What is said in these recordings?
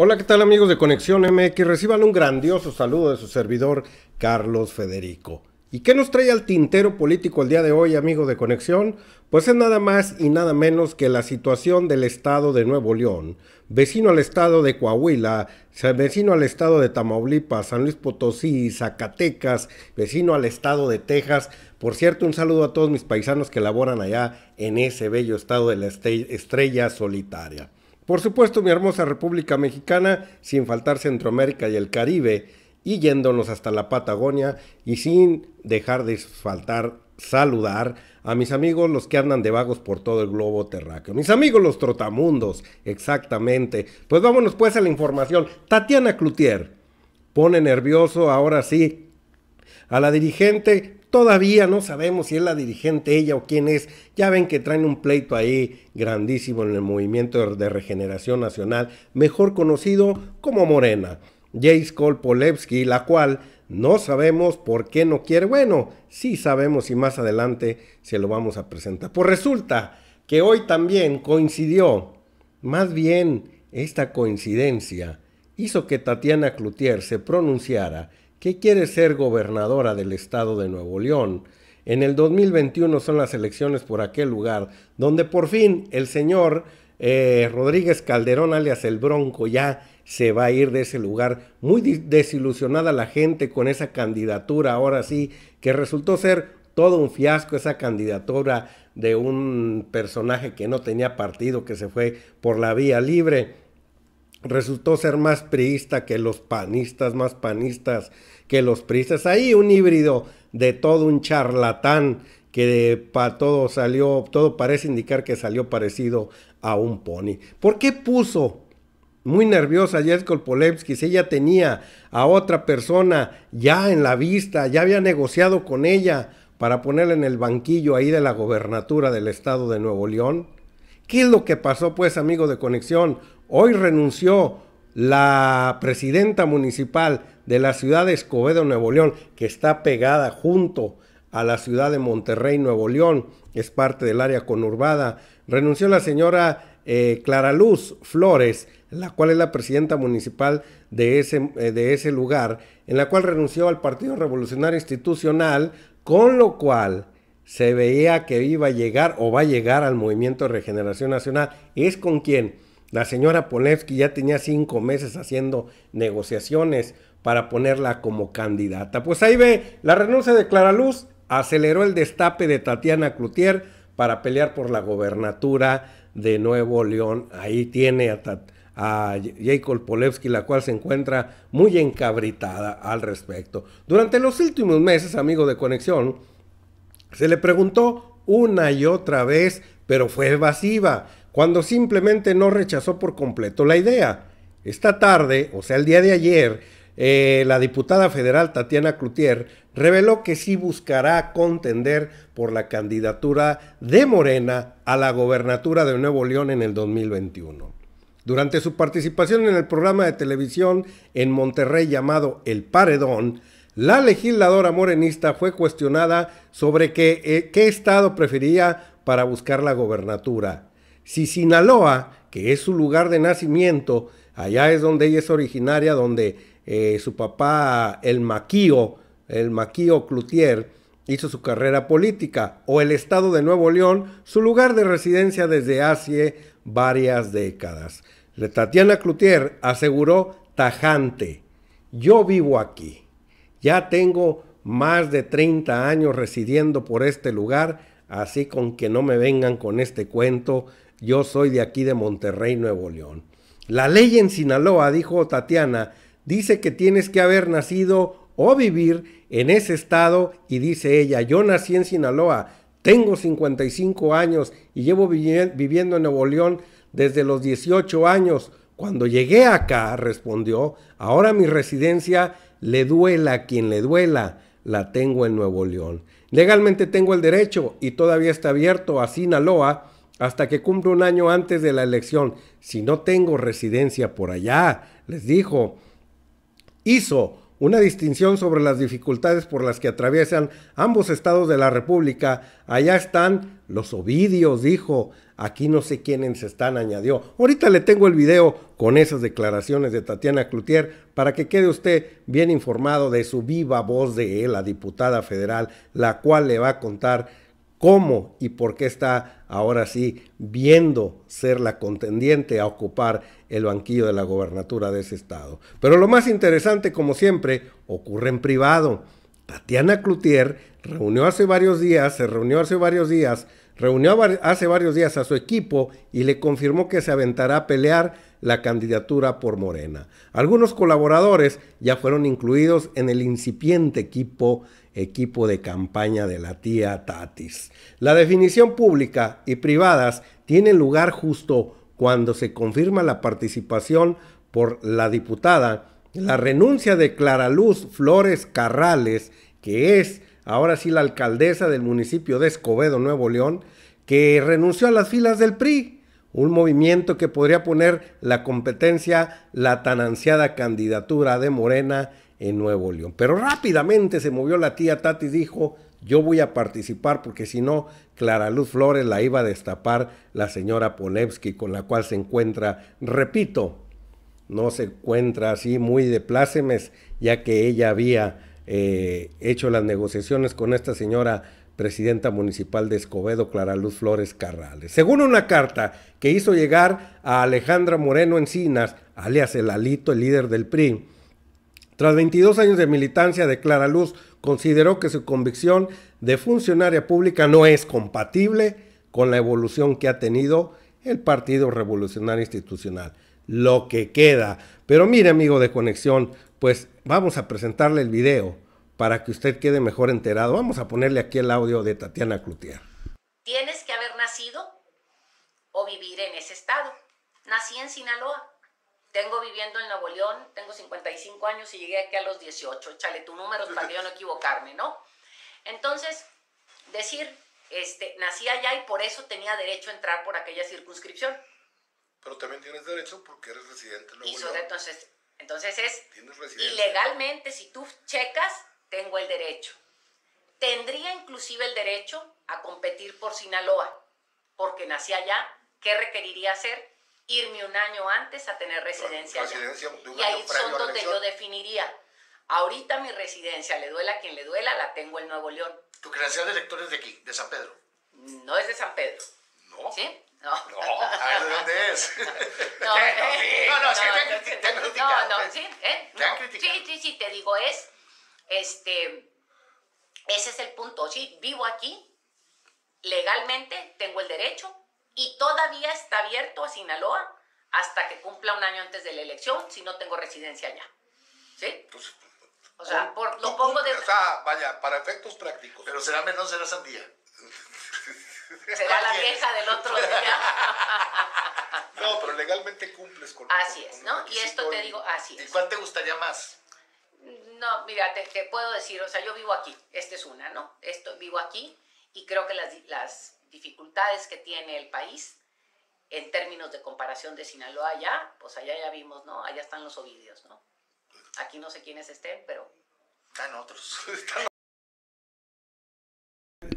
Hola, ¿qué tal amigos de Conexión MX? Reciban un grandioso saludo de su servidor Carlos Federico. ¿Y qué nos trae al tintero político el día de hoy, amigo de Conexión? Pues es nada más y nada menos que la situación del estado de Nuevo León, vecino al estado de Coahuila, vecino al estado de Tamaulipas, San Luis Potosí, Zacatecas, vecino al estado de Texas. Por cierto, un saludo a todos mis paisanos que laboran allá en ese bello estado de la este-, estrella solitaria. Por supuesto, mi hermosa República Mexicana, sin faltar Centroamérica y el Caribe, y yéndonos hasta la Patagonia, y sin dejar de faltar saludar a mis amigos los que andan de vagos por todo el globo terráqueo. Mis amigos los trotamundos, exactamente. Pues vámonos pues a la información. Tatiana Cloutier pone nervioso ahora sí a la dirigente Todavía no sabemos si es la dirigente ella o quién es. Ya ven que traen un pleito ahí grandísimo en el movimiento de regeneración nacional, mejor conocido como Morena. Jace Cole la cual no sabemos por qué no quiere. Bueno, sí sabemos y más adelante se lo vamos a presentar. Pues resulta que hoy también coincidió, más bien esta coincidencia hizo que Tatiana Cloutier se pronunciara que quiere ser gobernadora del estado de Nuevo León. En el 2021 son las elecciones por aquel lugar, donde por fin el señor eh, Rodríguez Calderón, alias el Bronco, ya se va a ir de ese lugar. Muy desilusionada la gente con esa candidatura, ahora sí, que resultó ser todo un fiasco esa candidatura de un personaje que no tenía partido, que se fue por la vía libre resultó ser más priista que los panistas, más panistas que los priistas. Ahí un híbrido de todo un charlatán que para todo salió, todo parece indicar que salió parecido a un pony. ¿Por qué puso muy nerviosa Jeskol Polevsky si ella tenía a otra persona ya en la vista, ya había negociado con ella para ponerla en el banquillo ahí de la gobernatura del estado de Nuevo León. ¿Qué es lo que pasó pues, amigo de conexión? Hoy renunció la presidenta municipal de la ciudad de Escobedo, Nuevo León, que está pegada junto a la ciudad de Monterrey, Nuevo León, es parte del área conurbada. Renunció la señora eh, Clara Luz Flores, la cual es la presidenta municipal de ese, eh, de ese lugar, en la cual renunció al Partido Revolucionario Institucional, con lo cual se veía que iba a llegar o va a llegar al Movimiento de Regeneración Nacional. Es con quién? La señora Polevsky ya tenía cinco meses haciendo negociaciones para ponerla como candidata. Pues ahí ve, la renuncia de Clara Luz aceleró el destape de Tatiana Cloutier para pelear por la gobernatura de Nuevo León. Ahí tiene a, a Jacob Polevsky, la cual se encuentra muy encabritada al respecto. Durante los últimos meses, amigo de Conexión, se le preguntó una y otra vez pero fue evasiva, cuando simplemente no rechazó por completo la idea. Esta tarde, o sea, el día de ayer, eh, la diputada federal Tatiana Cloutier reveló que sí buscará contender por la candidatura de Morena a la gobernatura de Nuevo León en el 2021. Durante su participación en el programa de televisión en Monterrey llamado El Paredón, la legisladora morenista fue cuestionada sobre qué, eh, qué estado prefería para buscar la gobernatura. Si Sinaloa, que es su lugar de nacimiento, allá es donde ella es originaria, donde eh, su papá, el Maquío, el Maquío Cloutier, hizo su carrera política, o el estado de Nuevo León, su lugar de residencia desde hace varias décadas. Tatiana Cloutier aseguró tajante, yo vivo aquí, ya tengo más de 30 años residiendo por este lugar Así con que no me vengan con este cuento, yo soy de aquí de Monterrey, Nuevo León. La ley en Sinaloa, dijo Tatiana, dice que tienes que haber nacido o vivir en ese estado y dice ella, yo nací en Sinaloa, tengo 55 años y llevo viviendo en Nuevo León desde los 18 años. Cuando llegué acá, respondió, ahora mi residencia le duela a quien le duela la tengo en Nuevo León. Legalmente tengo el derecho y todavía está abierto a Sinaloa hasta que cumpla un año antes de la elección, si no tengo residencia por allá, les dijo. Hizo una distinción sobre las dificultades por las que atraviesan ambos estados de la República. Allá están los Ovidios, dijo aquí no sé quiénes se están añadió. Ahorita le tengo el video con esas declaraciones de Tatiana Cloutier para que quede usted bien informado de su viva voz de la diputada federal, la cual le va a contar cómo y por qué está ahora sí viendo ser la contendiente a ocupar el banquillo de la gobernatura de ese estado. Pero lo más interesante, como siempre, ocurre en privado. Tatiana Cloutier reunió hace varios días, se reunió hace varios días Reunió hace varios días a su equipo y le confirmó que se aventará a pelear la candidatura por Morena. Algunos colaboradores ya fueron incluidos en el incipiente equipo, equipo de campaña de la tía Tatis. La definición pública y privadas tiene lugar justo cuando se confirma la participación por la diputada, la renuncia de Clara Luz Flores Carrales, que es ahora sí la alcaldesa del municipio de Escobedo, Nuevo León, que renunció a las filas del PRI, un movimiento que podría poner la competencia, la tan ansiada candidatura de Morena en Nuevo León. Pero rápidamente se movió la tía Tati y dijo, yo voy a participar porque si no, Clara Luz Flores la iba a destapar la señora Polevsky, con la cual se encuentra, repito, no se encuentra así muy de plácemes, ya que ella había eh, hecho las negociaciones con esta señora presidenta municipal de Escobedo, Clara Luz Flores Carrales. Según una carta que hizo llegar a Alejandra Moreno Encinas, alias el Alito, el líder del PRI, tras 22 años de militancia de Clara Luz, consideró que su convicción de funcionaria pública no es compatible con la evolución que ha tenido el Partido Revolucionario Institucional lo que queda. Pero mire, amigo de conexión, pues vamos a presentarle el video para que usted quede mejor enterado. Vamos a ponerle aquí el audio de Tatiana Clutier. Tienes que haber nacido o vivir en ese estado. Nací en Sinaloa. Tengo viviendo en Nuevo León, tengo 55 años y llegué aquí a los 18. Échale tu número para yo no equivocarme, ¿no? Entonces, decir, este, nací allá y por eso tenía derecho a entrar por aquella circunscripción pero también tienes derecho porque eres residente. Luego entonces, es, y legalmente, si tú checas, tengo el derecho. Tendría inclusive el derecho a competir por Sinaloa, porque nací allá, ¿qué requeriría hacer? Irme un año antes a tener residencia. allá. y ahí son donde yo definiría. Ahorita mi residencia, le duela a quien le duela, la tengo en Nuevo León. ¿Tu credencial de elector es de aquí, de San Pedro? No es de San Pedro. ¿No? ¿Sí? no. A ver dónde es. No, no, es que te han, No, no, pues. sí, ¿eh? Te han criticado. Sí, sí, sí, te digo, es, este, ese es el punto. Sí, vivo aquí, legalmente, tengo el derecho y todavía está abierto a Sinaloa hasta que cumpla un año antes de la elección si no tengo residencia allá. ¿Sí? Pues, o sea, lo pongo de... O sea, vaya, para efectos prácticos. Pero será menos, será sandía. Será la vieja del otro día. no, pero legalmente cumples con Así es, ¿no? Y esto te digo, así es. ¿Y cuál te gustaría más? No, mira, te, puedo decir, o sea, yo vivo aquí, esta es una, ¿no? Esto, vivo aquí y creo que las, dificultades que tiene el país en términos de comparación de Sinaloa allá, pues allá ya vimos, ¿no? Allá están los ovidios, ¿no? Aquí no sé quiénes estén, pero están otros. Están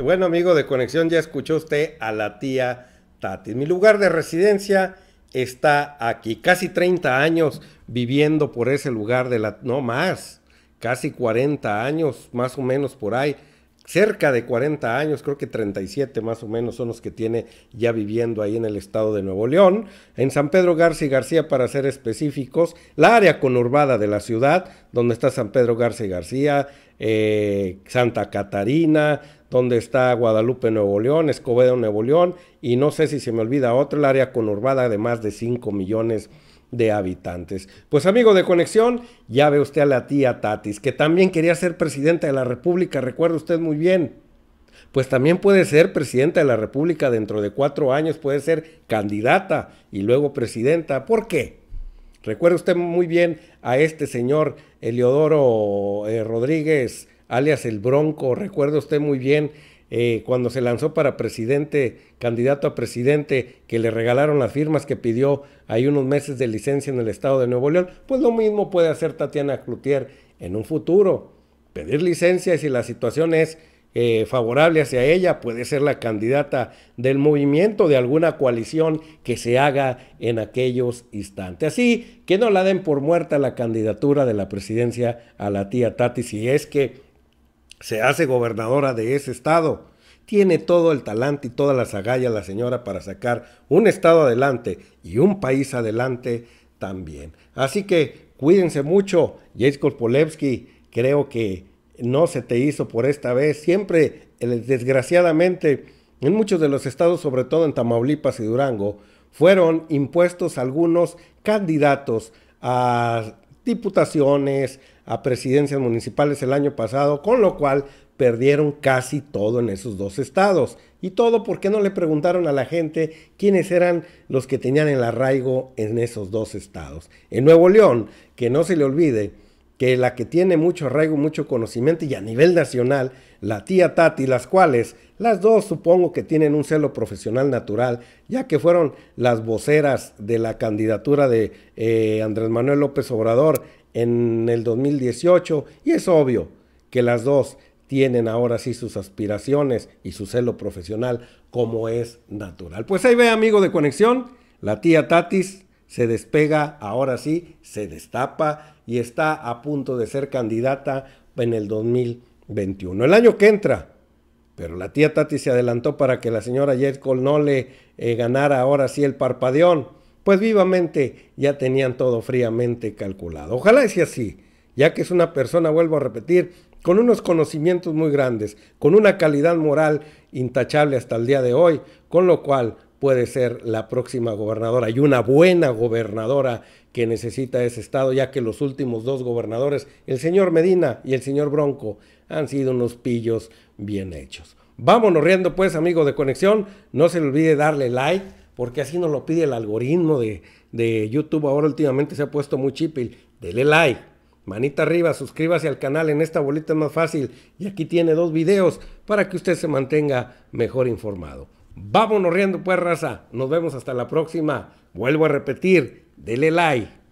bueno, amigo de Conexión, ya escuchó usted a la tía Tati. Mi lugar de residencia está aquí. Casi 30 años viviendo por ese lugar de la... No más, casi 40 años, más o menos por ahí. Cerca de 40 años, creo que 37 más o menos son los que tiene ya viviendo ahí en el estado de Nuevo León, en San Pedro García y García para ser específicos, la área conurbada de la ciudad, donde está San Pedro García y García, eh, Santa Catarina, donde está Guadalupe, Nuevo León, Escobedo, Nuevo León, y no sé si se me olvida otro, el área conurbada de más de 5 millones de habitantes. Pues amigo de conexión, ya ve usted a la tía Tatis, que también quería ser presidenta de la República, recuerda usted muy bien. Pues también puede ser presidenta de la República dentro de cuatro años, puede ser candidata y luego presidenta. ¿Por qué? Recuerda usted muy bien a este señor Eliodoro eh, Rodríguez, alias el Bronco. Recuerda usted muy bien eh, cuando se lanzó para presidente, candidato a presidente, que le regalaron las firmas que pidió hay unos meses de licencia en el estado de Nuevo León. Pues lo mismo puede hacer Tatiana Cloutier en un futuro. Pedir licencia y si la situación es eh, favorable hacia ella, puede ser la candidata del movimiento, de alguna coalición que se haga en aquellos instantes. Así que no la den por muerta la candidatura de la presidencia a la tía Tati si es que se hace gobernadora de ese estado. Tiene todo el talante y toda la agallas la señora para sacar un estado adelante y un país adelante también. Así que cuídense mucho, Jace Polewski, creo que no se te hizo por esta vez. Siempre, desgraciadamente, en muchos de los estados, sobre todo en Tamaulipas y Durango, fueron impuestos algunos candidatos a diputaciones, a presidencias municipales el año pasado, con lo cual perdieron casi todo en esos dos estados. Y todo porque no le preguntaron a la gente quiénes eran los que tenían el arraigo en esos dos estados. En Nuevo León, que no se le olvide, que la que tiene mucho arraigo, mucho conocimiento y a nivel nacional, la tía Tati, las cuales, las dos supongo que tienen un celo profesional natural, ya que fueron las voceras de la candidatura de eh, Andrés Manuel López Obrador en el 2018, y es obvio que las dos tienen ahora sí sus aspiraciones y su celo profesional como es natural. Pues ahí ve, amigo de conexión, la tía Tatis, se despega, ahora sí, se destapa y está a punto de ser candidata en el 2021. El año que entra. Pero la tía Tati se adelantó para que la señora Jet no le eh, ganara ahora sí el parpadeón. Pues vivamente ya tenían todo fríamente calculado. Ojalá sea así, ya que es una persona, vuelvo a repetir, con unos conocimientos muy grandes, con una calidad moral intachable hasta el día de hoy, con lo cual puede ser la próxima gobernadora y una buena gobernadora que necesita ese estado, ya que los últimos dos gobernadores, el señor Medina y el señor Bronco, han sido unos pillos bien hechos. Vámonos riendo pues, amigos de Conexión. No se le olvide darle like, porque así nos lo pide el algoritmo de, YouTube. Ahora últimamente se ha puesto muy chipil. Dele like, manita arriba, suscríbase al canal. En esta bolita más fácil. Y aquí tiene dos videos para que usted se mantenga mejor informado. Vámonos riendo, pues, raza. Nos vemos hasta la próxima. Vuelvo a repetir, dele like